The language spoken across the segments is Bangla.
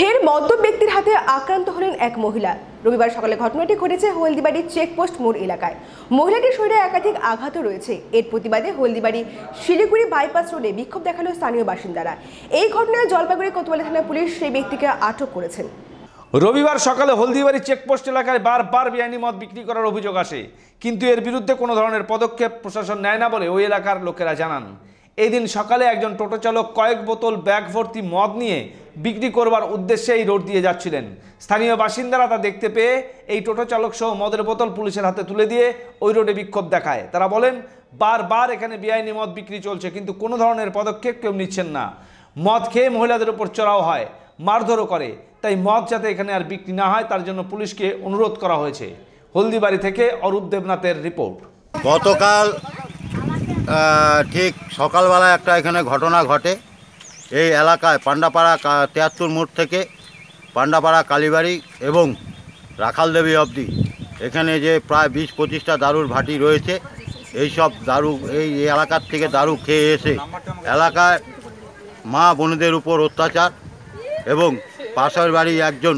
ফের মদ্য ব্যক্তির হাতে আক্রান্ত হলেন এক মহিলা রবিবার সকালে ঘটনাটি ঘটেছে হলদিবাড়ির চেকপোস্ট মোড় এলাকায় মহিলাটির শরীরে একাধিক আঘাত রয়েছে এর প্রতিবাদে হলদিবাড়ি শিলিগুড়ি বাইপাস রোডে বিক্ষোভ দেখালো স্থানীয় বাসিন্দারা এই ঘটনায় জলপাইগুড়ি কোতোয়ালি থানা পুলিশ সেই ব্যক্তিকে আটক করেছেন রবিবার সকালে হলদিবাড়ি চেকপোস্ট এলাকায় বারবার বেআইনি মদ বিক্রি করার অভিযোগ আসে কিন্তু এর বিরুদ্ধে কোনো ধরনের পদক্ষেপ প্রশাসন নেয় না বলে ওই এলাকার লোকেরা জানান এদিন সকালে একজন টোটো চালক কয়েক বোতল ব্যাগ ভর্তি মদ নিয়ে বিক্রি করবার উদ্দেশ্যে এই রোড দিয়ে যাচ্ছিলেন স্থানীয় বাসিন্দারা তা দেখতে পেয়ে এই টোটো চালক সহ মদের বোতল পুলিশের হাতে তুলে দিয়ে ওই রোডে বিক্ষোভ দেখায় তারা বলেন বারবার এখানে বেআইনি মদ বিক্রি চলছে কিন্তু কোনো ধরনের পদক্ষেপ কেউ নিচ্ছেন না মদ খেয়ে মহিলাদের উপর চড়াও হয় মারধরও করে তাই মদ যাতে এখানে আর বিক্রি না হয় তার জন্য পুলিশকে অনুরোধ করা হয়েছে হলদিবাড়ি থেকে অরূপ দেবনাথের রিপোর্ট গতকাল ঠিক সকালবেলা একটা এখানে ঘটনা ঘটে এই এলাকায় পাণ্ডাপাড়া তেয়াত্তর মোড় থেকে পাণ্ডাপাড়া কালীবাড়ি এবং রাখাল দেবী অবধি এখানে যে প্রায় বিশ পঁচিশটা দারুর ভাটি রয়েছে এই সব দারু এই এলাকার থেকে দারু খেয়ে এসে এলাকায় মা বোনদের উপর অত্যাচার এবং পাশের বাড়ি একজন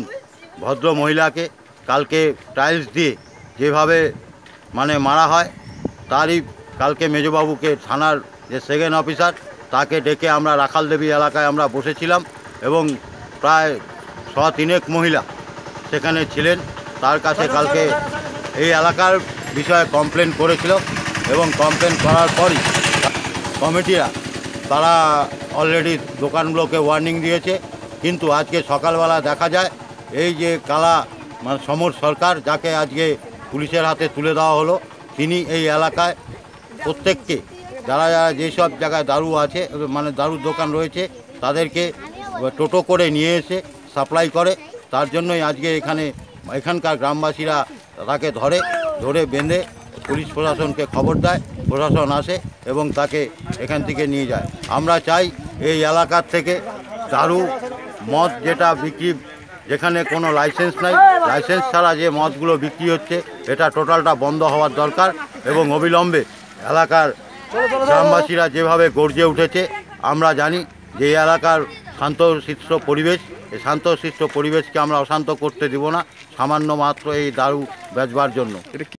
ভদ্র মহিলাকে কালকে টাইলস দিয়ে যেভাবে মানে মারা হয় তারই কালকে মেজবাবুকে থানার যে সেকেন্ড অফিসার তাকে ডেকে আমরা রাখাল দেবী এলাকায় আমরা বসেছিলাম এবং প্রায় শ তিনেক মহিলা সেখানে ছিলেন তার কাছে কালকে এই এলাকার বিষয়ে কমপ্লেন করেছিল এবং কমপ্লেন করার পরই কমিটিরা তারা অলরেডি দোকানগুলোকে ওয়ার্নিং দিয়েছে কিন্তু আজকে সকালবেলা দেখা যায় এই যে কালা মানে সমর সরকার যাকে আজকে পুলিশের হাতে তুলে দেওয়া হলো তিনি এই এলাকায় প্রত্যেককে যারা যারা যেসব জায়গায় দারু আছে মানে দারুর দোকান রয়েছে তাদেরকে টোটো করে নিয়ে এসে সাপ্লাই করে তার জন্যই আজকে এখানে এখানকার গ্রামবাসীরা তাকে ধরে ধরে বেঁধে পুলিশ প্রশাসনকে খবর দেয় প্রশাসন আসে এবং তাকে এখান থেকে নিয়ে যায় আমরা চাই এই এলাকার থেকে দারু মদ যেটা বিক্রি যেখানে কোনো লাইসেন্স নাই লাইসেন্স ছাড়া যে মদগুলো বিক্রি হচ্ছে এটা টোটালটা বন্ধ হওয়ার দরকার এবং অবিলম্বে এলাকার গ্রামবাসীরা যেভাবে গর্জে উঠেছে আমরা জানি যে এই এলাকার শিষ্ট পরিবেশ এই শান্তশিষ্ট পরিবেশকে আমরা অশান্ত করতে দিব না সামান্য মাত্র এই দারু বেচবার জন্য